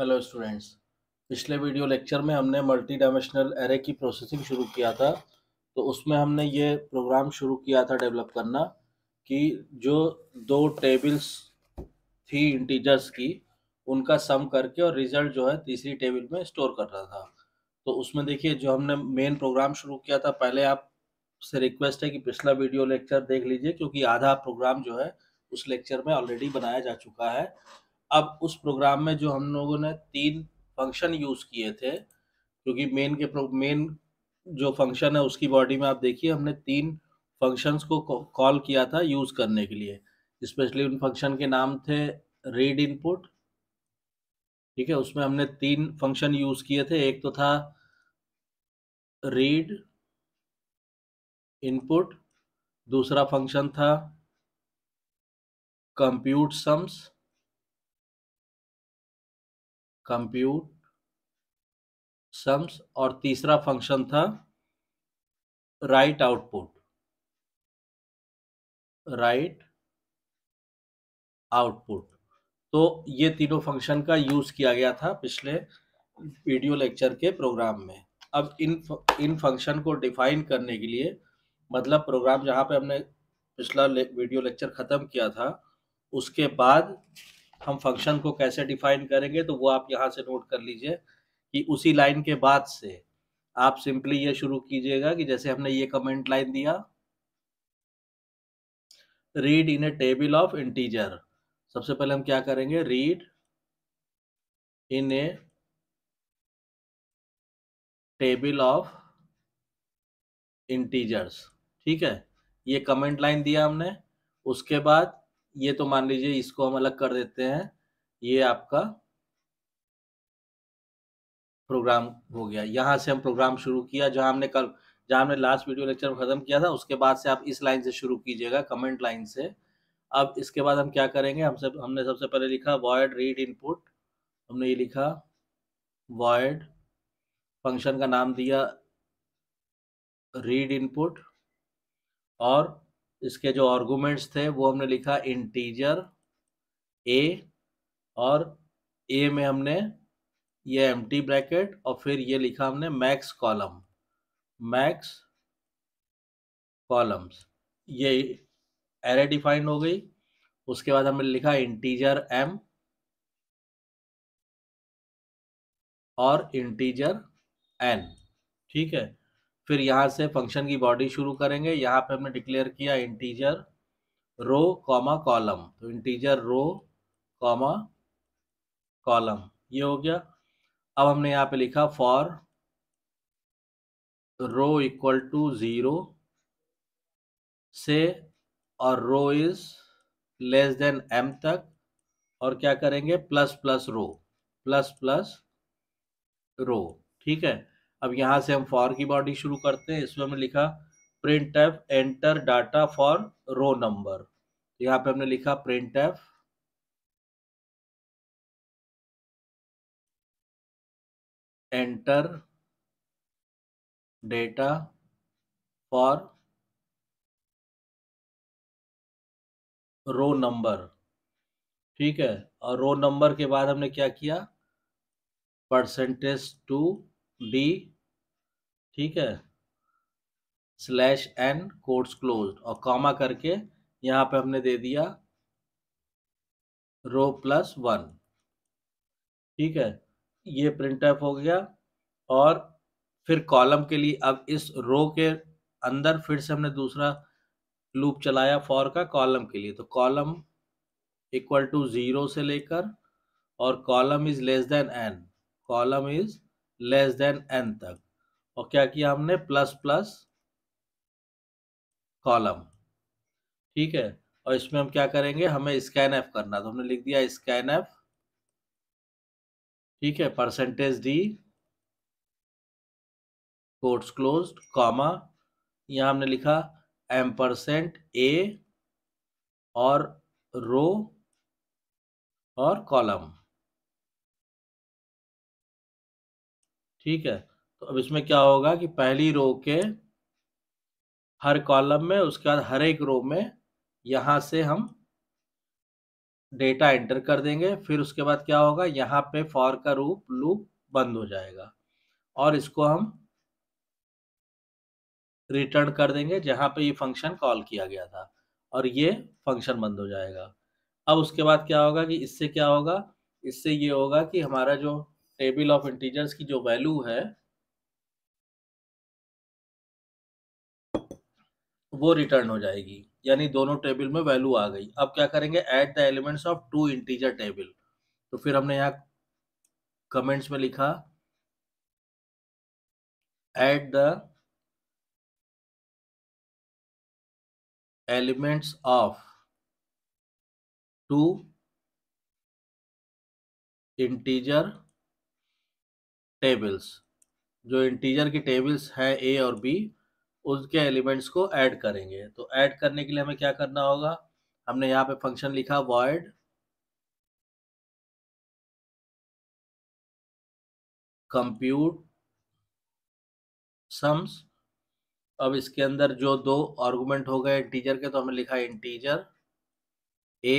Hello students पिछले video lecture में हमने मल्टी डायमेंशनल एरे की प्रोसेसिंग शुरू किया था तो उसमें हमने ये प्रोग्राम शुरू किया था डेवलप करना कि जो दो टेबल्स थी इंटीजर्स की उनका सम करके और रिजल्ट जो है तीसरी टेबल में स्टोर कर रहा था तो उसमें देखिए जो हमने मेन प्रोग्राम शुरू किया था पहले आप से रिक्वेस्ट है कि पिछला वीडियो लेक्चर देख लीजिए क्योंकि आधा प्रोग्राम जो है उस लेक्चर में ऑलरेडी बनाया जा चुका है अब उस प्रोग्राम में जो हम लोगों ने तीन फंक्शन यूज किए थे क्योंकि मेन के मेन जो फंक्शन है उसकी बॉडी में आप देखिए हमने तीन फंक्शंस को कॉल किया था यूज करने के लिए स्पेशली उन फंक्शन के नाम थे रीड इनपुट ठीक है उसमें हमने तीन फंक्शन यूज किए थे एक तो था रीड इनपुट दूसरा फंक्शन था कंप्यूट सम्स कंप्यूट सम्स और तीसरा फंक्शन था राइट आउटपुट राइट आउटपुट तो ये तीनों फंक्शन का यूज किया गया था पिछले वीडियो लेक्चर के प्रोग्राम में अब इन इन फंक्शन को डिफाइन करने के लिए मतलब प्रोग्राम जहाँ पे हमने पिछला ले, वीडियो लेक्चर ख़त्म किया था उसके बाद हम फंक्शन को कैसे डिफाइन करेंगे तो वो आप यहाँ से नोट कर लीजिए कि उसी लाइन के बाद से आप सिंपली ये शुरू कीजिएगा कि जैसे हमने ये कमेंट लाइन दिया read in a table of integer सबसे पहले हम क्या करेंगे read in a table of integers ठीक है ये कमेंट लाइन दिया हमने उसके बाद ये तो मान लीजिए इसको हम अलग कर देते हैं ये आपका प्रोग्राम हो गया यहाँ से हम प्रोग्राम शुरू किया जहाँ हमने कल जहाँ हमने लास्ट वीडियो लेक्चर खत्म किया था उसके बाद से आप इस लाइन से शुरू कीजिएगा कमेंट लाइन से अब इसके बाद हम क्या करेंगे हम सब हमने सबसे पहले लिखा वॉयड रीड इनपुट हमने ये लिखा वॉयड फंक्शन का नाम दिया रीड इनपुट और इसके जो आर्गूमेंट्स थे वो हमने लिखा इंटीजर ए और ए में हमने ये एम ब्रैकेट और फिर ये लिखा हमने मैक्स कॉलम मैक्स कॉलम्स ये एरे डिफाइन हो गई उसके बाद हमने लिखा इंटीजर एम और इंटीजर एन ठीक है फिर यहाँ से फंक्शन की बॉडी शुरू करेंगे यहाँ पे हमने डिक्लेयर किया इंटीजर रो कॉमा कॉलम तो इंटीजर रो कॉमा कॉलम ये हो गया अब हमने यहाँ पे लिखा for row equal to zero से और row is less than M तक और क्या करेंगे plus plus row plus plus row ठीक है अब यहाँ से हम फॉर की बॉडी शुरू करते हैं इसमें हमने लिखा printf enter data for row number यहाँ पे हमने लिखा printf enter data for row number ठीक है और रो नंबर के बाद हमने क्या किया परसेंटेज टू डी ठीक है स्लैश एन कोट्स क्लोज और कॉमा करके यहाँ पे हमने दे दिया रो प्लस वन ठीक है ये प्रिंट एफ हो गया और फिर कॉलम के लिए अब इस रो के अंदर फिर से हमने दूसरा लूप चलाया फॉर का कॉलम के लिए तो कॉलम इक्वल टू ज़ीरो से लेकर और column is less than N column is less than N तक और क्या किया हमने प्लस प्लस कॉलम ठीक है और इसमें हम क्या करेंगे हमें स्कैन एफ करना तो हमने लिख दिया स्कैन एफ ठीक है percentage D quotes close comma यहाँ हमने लिखा एम परसेंट ए और रो और कॉलम ठीक है तो अब इसमें क्या होगा कि पहली रो के हर कॉलम में उसके बाद हर एक रो में यहाँ से हम डेटा एंटर कर देंगे फिर उसके बाद क्या होगा यहाँ पे फॉर का रूप लूप बंद हो जाएगा और इसको हम रिटर्न कर देंगे जहाँ पे ये फंक्शन कॉल किया गया था और ये फंक्शन बंद हो जाएगा अब उसके बाद क्या होगा कि इससे क्या होगा इससे ये होगा कि हमारा जो टेबल ऑफ इंटीजर्स की जो वैल्यू है वो रिटर्न हो जाएगी यानी दोनों टेबल में वैल्यू आ गई अब क्या करेंगे add the elements of two integer table तो फिर हमने यहाँ कमेंट्स में लिखा add the elements of two integer tables जो इंटीजर की टेबल्स हैं ए और बी उसके एलिमेंट्स को ऐड करेंगे तो ऐड करने के लिए हमें क्या करना होगा हमने यहाँ पे फंक्शन लिखा वॉइड कंप्यूट सम्स अब इसके अंदर जो दो आर्गुमेंट हो गए इंटीजर के तो हमने लिखा इंटीजर ए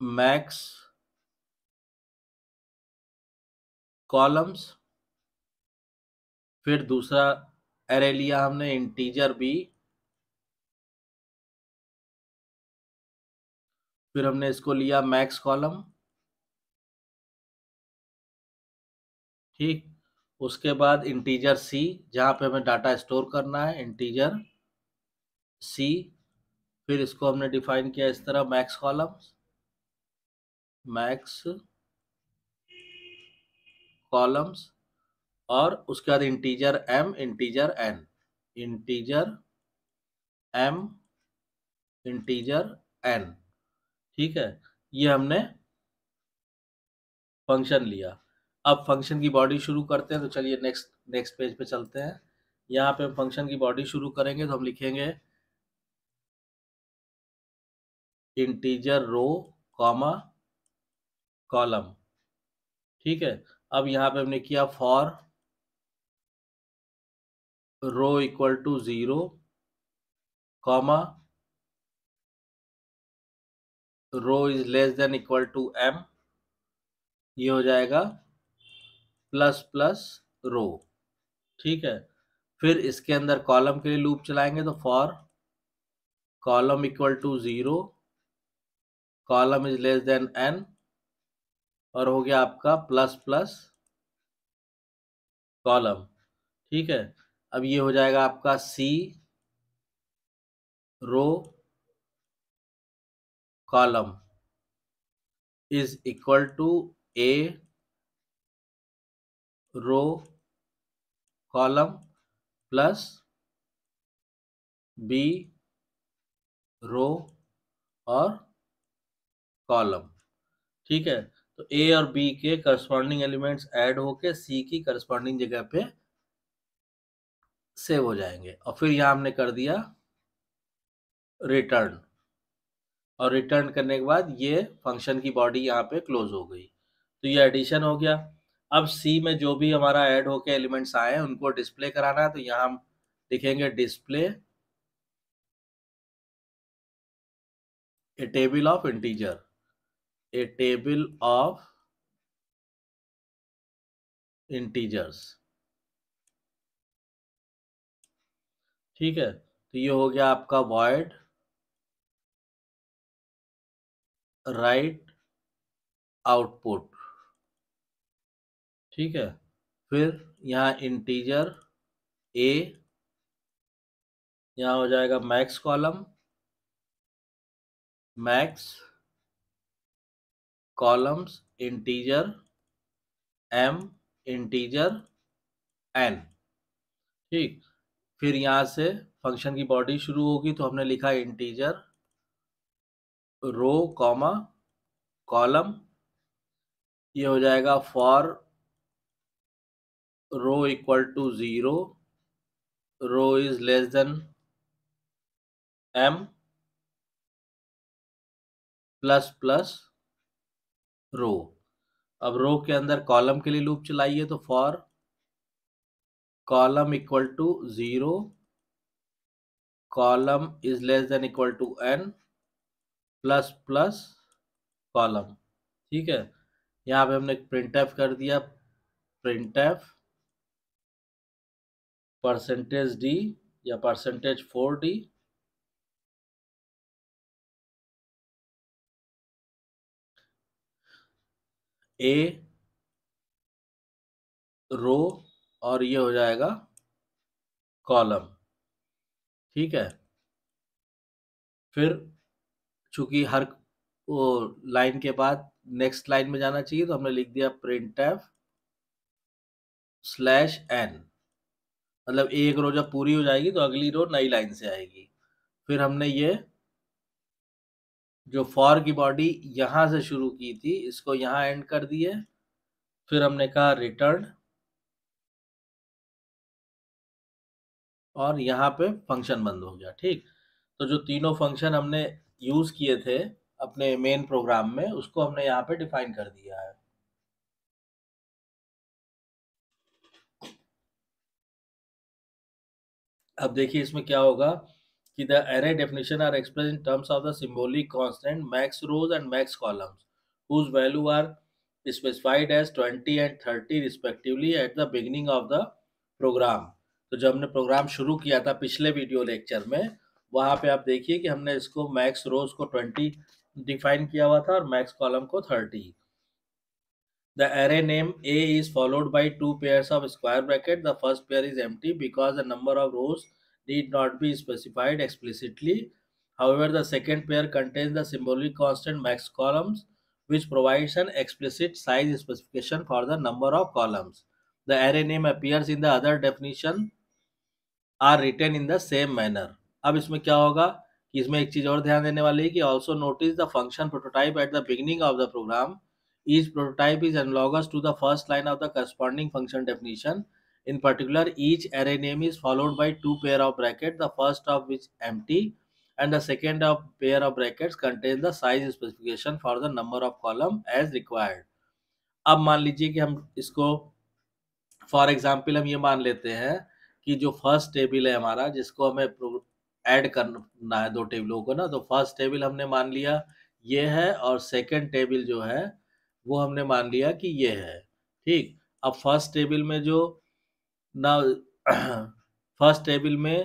max कॉलम्स फिर दूसरा एरे लिया हमने इंटीजर बी फिर हमने इसको लिया मैक्स कॉलम ठीक उसके बाद इंटीजर सी जहां पे हमें डाटा स्टोर करना है इंटीजर सी फिर इसको हमने डिफाइन किया इस तरह मैक्स कॉलम्स मैक्स कॉलम्स और उसके बाद integer M integer N integer M integer N ठीक है ये हमने फंक्शन लिया अब फंक्शन की बॉडी शुरू करते हैं तो चलिए नेक्स्ट नेक्स्ट पेज पे चलते हैं यहाँ पे फंक्शन की बॉडी शुरू करेंगे तो हम लिखेंगे इंटीजर रो कॉमा कॉलम ठीक है अब यहाँ पे हमने किया for row equal to zero comma row is less than equal to M ये हो जाएगा प्लस प्लस रो ठीक है फिर इसके अंदर कॉलम के लिए लूप चलाएंगे तो for column equal to zero column is less than N और हो गया आपका प्लस प्लस कॉलम ठीक है अब ये हो जाएगा आपका C row column is equal to A row column plus B row और कॉलम ठीक है तो ए और बी के करस्पॉन्डिंग एलिमेंट्स ऐड होके सी की करस्पॉन्डिंग जगह पे सेव हो जाएंगे और फिर यहाँ हमने कर दिया रिटर्न और रिटर्न करने के बाद ये फंक्शन की बॉडी यहाँ पे क्लोज हो गई तो ये एडिशन हो गया अब सी में जो भी हमारा ऐड होके एलिमेंट्स आए हैं उनको डिस्प्ले कराना है तो यहाँ हम लिखेंगे display a table of integer a table of integers ठीक है तो ये हो गया आपका वॉइड राइट आउटपुट ठीक है फिर यहां इंटीजर ए यहां हो जाएगा max column max columns integer M integer N ठीक फिर यहाँ से फंक्शन की बॉडी शुरू होगी तो हमने लिखा इंटीजर रो कॉमा कॉलम ये हो जाएगा for row equal to zero row is less than M plus plus row अब रो के अंदर कॉलम के लिए लूप चलाइए तो for column equal to zero column is less than equal to N plus plus column ठीक है यहाँ पे हमने प्रिंट एफ कर दिया प्रिंट एफ परसेंटेज डी या percentage four D A row और ये हो जाएगा कॉलम ठीक है फिर चूंकि हर वो लाइन के बाद नेक्स्ट लाइन में जाना चाहिए तो हमने लिख दिया प्रिंट एफ स्लैश एन मतलब एक रो जब पूरी हो जाएगी तो अगली रो नई लाइन से आएगी फिर हमने ये जो फॉर की बॉडी यहाँ से शुरू की थी इसको यहाँ एंड कर दिए फिर हमने कहा रिटर्न और यहाँ पे फंक्शन बंद हो गया ठीक तो जो तीनों फंक्शन हमने यूज़ किए थे अपने मेन प्रोग्राम में उसको हमने यहाँ पे डिफाइन कर दिया है अब देखिए इसमें क्या होगा कि the array definition are express in terms of the symbolic constant max rows and max columns whose values are specified as twenty and thirty respectively at the beginning of the program तो जब हमने programme शुरू किया था पिछले video lecture में वहाँ पे आप देखिए कि हमने इसको मैक्स रोज को ट्वेंटी डिफाइन किया हुआ था और मैक्स कॉलम को thirty the array name A is followed by two pair of square bracket the first pair is empty because the number of rows need not be specified explicitly. However, the second pair contains the symbolic constant max columns, which provides an explicit size specification for the number of columns. The array name appears in the other definition are written in the same manner. अब इसमें क्या होगा कि इसमें एक चीज़ और ध्यान देने वाली है कि notice the function prototype at the beginning of the program. Each prototype is analogous to the first line of the corresponding function definition. In particular, each array name is followed by two pair of brackets, the first of which empty and the second of pair of brackets contain the size specification for the number of column as required. अब मान लीजिए कि हम इसको for example हम ये मान लेते हैं कि जो फर्स्ट टेबल है हमारा जिसको हमें ऐड करना है दो टेबलों को ना तो फर्स्ट टेबल हमने मान लिया ये है और सेकंड टेबल जो है वो हमने मान लिया कि ये है ठीक अब फर्स्ट टेबल में जो नाउ फर्स्ट टेबल में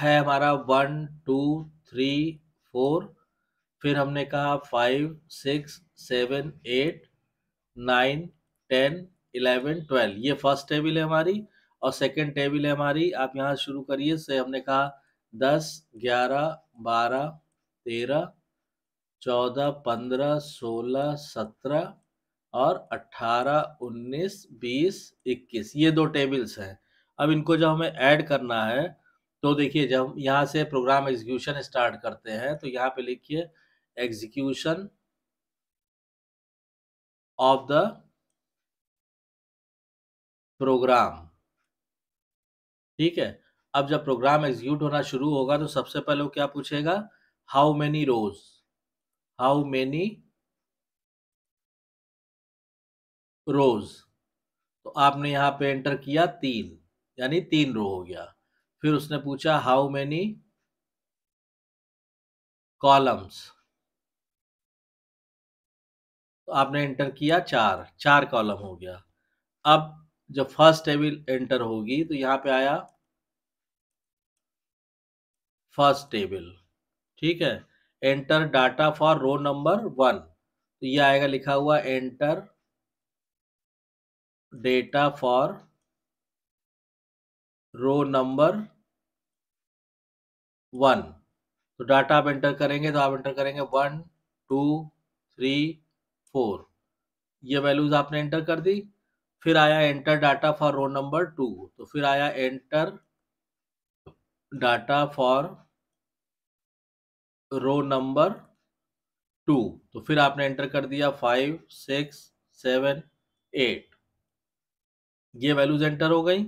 है हमारा वन टू थ्री फोर फिर हमने कहा five six seven eight nine ten eleven twelve ये फर्स्ट टेबल है हमारी और सेकंड टेबल है हमारी आप यहाँ शुरू करिए से हमने कहा दस ग्यारह बारह तेरह चौदह पंद्रह सोलह सत्रह और 18, 19, 20, 21 ये दो टेबल्स हैं अब इनको जब हमें ऐड करना है तो देखिए जब यहाँ से प्रोग्राम एग्जीक्यूशन स्टार्ट करते हैं तो यहाँ पे लिखिए एग्जीक्यूशन ऑफ द प्रोग्राम ठीक है अब जब प्रोग्राम एग्जीक्यूट होना शुरू होगा तो सबसे पहले वो क्या पूछेगा how many rows how many rows तो आपने यहाँ पे एंटर किया तीन यानी तीन रो हो गया फिर उसने पूछा हाउ मैनी कॉलम्स तो आपने एंटर किया चार चार कॉलम हो गया अब जब फर्स्ट टेबल एंटर होगी तो यहाँ पे आया फर्स्ट टेबल ठीक है enter data for row number one तो ये आएगा लिखा हुआ enter data for row number one तो डाटा आप एंटर करेंगे तो आप एंटर करेंगे वन टू थ्री फोर ये वैल्यूज आपने एंटर कर दी फिर आया enter data for row number two तो फिर आया enter data for row number two तो फिर आपने एंटर कर दिया फाइव सिक्स सेवन एट ये वैल्यूज एंटर हो गई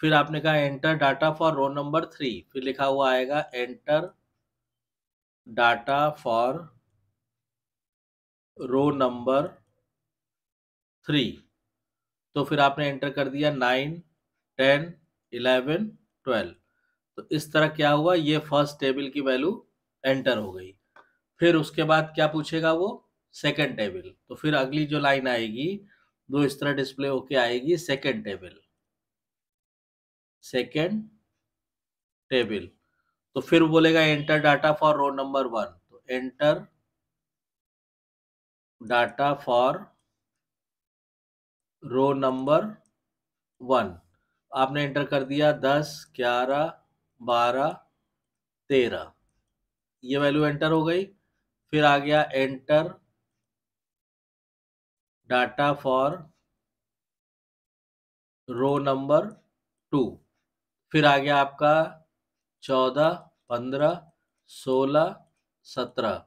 फिर आपने कहा enter data for row number three फिर लिखा हुआ आएगा enter data for row number three तो फिर आपने एंटर कर दिया नाइन टेन इलेवन ट्वेल्व तो इस तरह क्या हुआ ये फर्स्ट टेबल की वैल्यू एंटर हो गई फिर उसके बाद क्या पूछेगा वो सेकेंड टेबल तो फिर अगली जो लाइन आएगी दो इस तरह डिस्प्ले होके आएगी सेकेंड टेबल सेकेंड टेबल तो फिर बोलेगा enter data for row number one तो enter data for row number one आपने एंटर कर दिया दस ग्यारह बारह तेरह ये वैल्यू एंटर हो गई फिर आ गया enter data for row number two फिर आ गया आपका चौदह पंद्रह सोलह सत्रह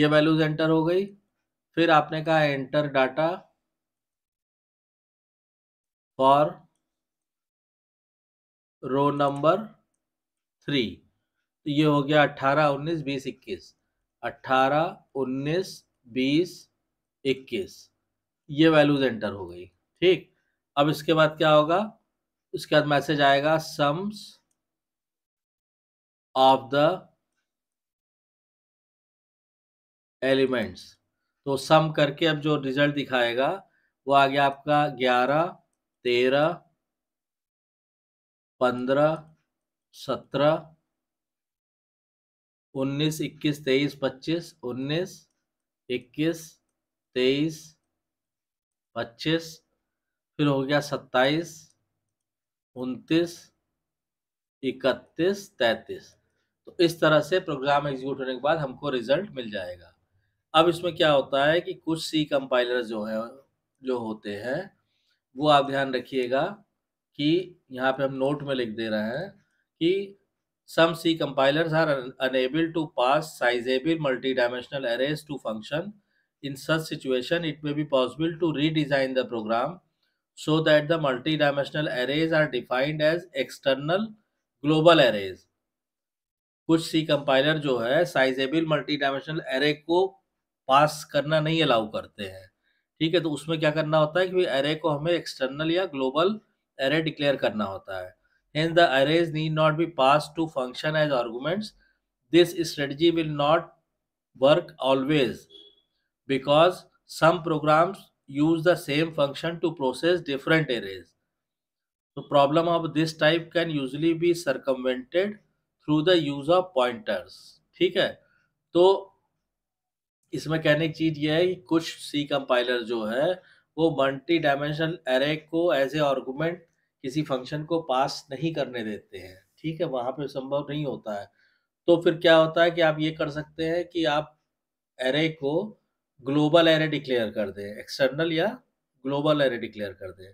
ये वैल्यूज एंटर हो गई फिर आपने कहा enter data for row number three तो ये हो गया अट्ठारह उन्नीस बीस इक्कीस अट्ठारह उन्नीस बीस इक्कीस ये वैल्यूज एंटर हो गई ठीक अब इसके बाद क्या होगा इसके बाद मैसेज आएगा सम्स ऑफ द एलिमेंट्स तो सम करके अब जो रिजल्ट दिखाएगा वो आ गया आपका ग्यारह तेरह पंद्रह सत्रह उन्नीस इक्कीस तेईस पच्चीस उन्नीस इक्कीस तेईस पच्चीस फिर हो गया सत्ताईस उनतीस इकतीस तैतीस तो इस तरह से प्रोग्राम एग्जीक्यूट होने के बाद हमको रिजल्ट मिल जाएगा अब इसमें क्या होता है कि कुछ सी कंपाइलर जो है जो होते हैं वो आप ध्यान रखिएगा कि यहाँ पे हम नोट में लिख दे रहे हैं कि some C compilers are unable to pass sizable multi dimensional arrays to function In such situation, it may be possible to redesign the program so that the multidimensional arrays are defined as external global arrays. कुछ सी compiler जो है sizable multidimensional array ko pass karna nahi allow karte hain theek hai to usme kya karna hota hai ki array ko hame external ya global array declare karna hota hai hence the arrays need not be passed to function as arguments this strategy will not work always because some programs use the same function to process different arrays. So problem of this type can usually be circumvented through the use of pointers. ठीक है तो इसमें कहने की चीज़ यह है कि कुछ सी कंपाइलर जो है वो मल्टी डायमेंशनल एरे को एज ए आर्गूमेंट किसी फंक्शन को पास नहीं करने देते हैं ठीक है वहाँ पे संभव नहीं होता है तो फिर क्या होता है कि आप ये कर सकते हैं कि आप एरे को ग्लोबल एरे डिक्लेयर कर दे एक्सटर्नल या ग्लोबल एरे डिक्लेयर कर दे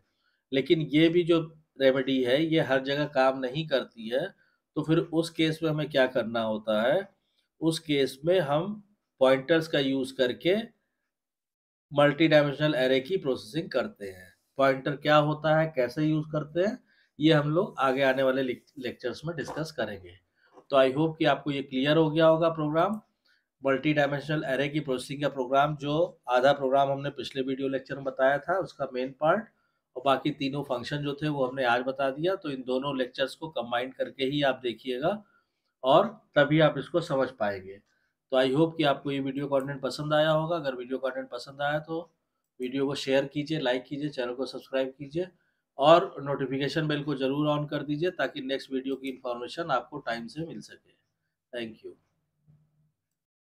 लेकिन ये भी जो रेमेडी है ये हर जगह काम नहीं करती है तो फिर उस केस में हमें क्या करना होता है उस केस में हम पॉइंटर्स का यूज करके मल्टी डायमेंशनल एरे की प्रोसेसिंग करते हैं पॉइंटर क्या होता है कैसे यूज करते हैं ये हम लोग आगे आने वाले लेक्चर्स में डिस्कस करेंगे तो आई होप कि आपको ये क्लियर हो गया होगा प्रोग्राम मल्टी डायमेंशनल एरे की प्रोसेसिंग का प्रोग्राम जो आधा प्रोग्राम हमने पिछले वीडियो लेक्चर में बताया था उसका मेन पार्ट और बाकी तीनों फंक्शन जो थे वो हमने आज बता दिया तो इन दोनों लेक्चर्स को कंबाइन करके ही आप देखिएगा और तभी आप इसको समझ पाएंगे तो आई होप कि आपको ये वीडियो कॉन्टेंट पसंद आया होगा अगर वीडियो कॉन्टेंट पसंद आया तो वीडियो को शेयर कीजिए लाइक कीजिए चैनल को सब्सक्राइब कीजिए और नोटिफिकेशन बेल को ज़रूर ऑन कर दीजिए ताकि नेक्स्ट वीडियो की इन्फॉर्मेशन आपको टाइम से मिल सके थैंक यू